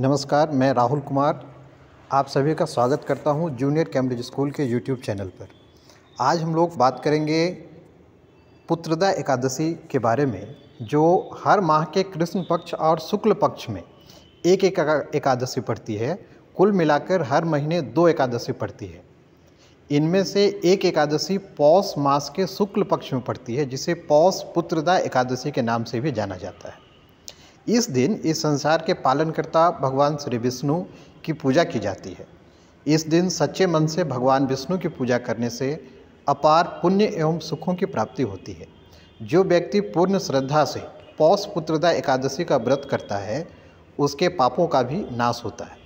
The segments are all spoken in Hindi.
नमस्कार मैं राहुल कुमार आप सभी का स्वागत करता हूं जूनियर कैम्ब्रिज स्कूल के यूट्यूब चैनल पर आज हम लोग बात करेंगे पुत्रदा एकादशी के बारे में जो हर माह के कृष्ण पक्ष और शुक्ल पक्ष में एक एक एकादशी पड़ती है कुल मिलाकर हर महीने दो एकादशी पड़ती है इनमें से एक एकादशी पौष मास के शुक्ल पक्ष में पड़ती है जिसे पौष पुत्रदा एकादशी के नाम से भी जाना जाता है इस दिन इस संसार के पालनकर्ता भगवान श्री विष्णु की पूजा की जाती है इस दिन सच्चे मन से भगवान विष्णु की पूजा करने से अपार पुण्य एवं सुखों की प्राप्ति होती है जो व्यक्ति पूर्ण श्रद्धा से पौष पुत्रदा एकादशी का व्रत करता है उसके पापों का भी नाश होता है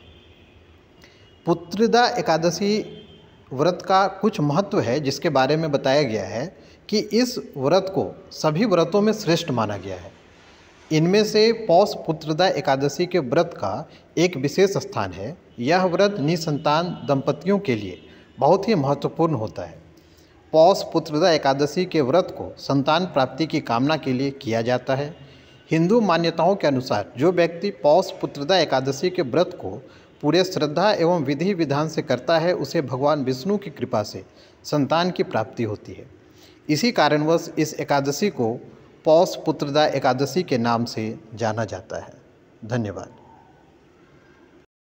पुत्रदा एकादशी व्रत का कुछ महत्व है जिसके बारे में बताया गया है कि इस व्रत को सभी व्रतों में श्रेष्ठ माना गया है इनमें से पौष पुत्रदा एकादशी के व्रत का एक विशेष स्थान है यह व्रत निसंतान दंपतियों के लिए बहुत ही महत्वपूर्ण होता है पौष पुत्रदा एकादशी के व्रत को संतान प्राप्ति की कामना के लिए किया जाता है हिंदू मान्यताओं के अनुसार जो व्यक्ति पौष पुत्रदा एकादशी के व्रत को पूरे श्रद्धा एवं विधि विधान से करता है उसे भगवान विष्णु की कृपा से संतान की प्राप्ति होती है इसी कारणवश इस एकादशी को पौष पुत्रदा एकादशी के नाम से जाना जाता है धन्यवाद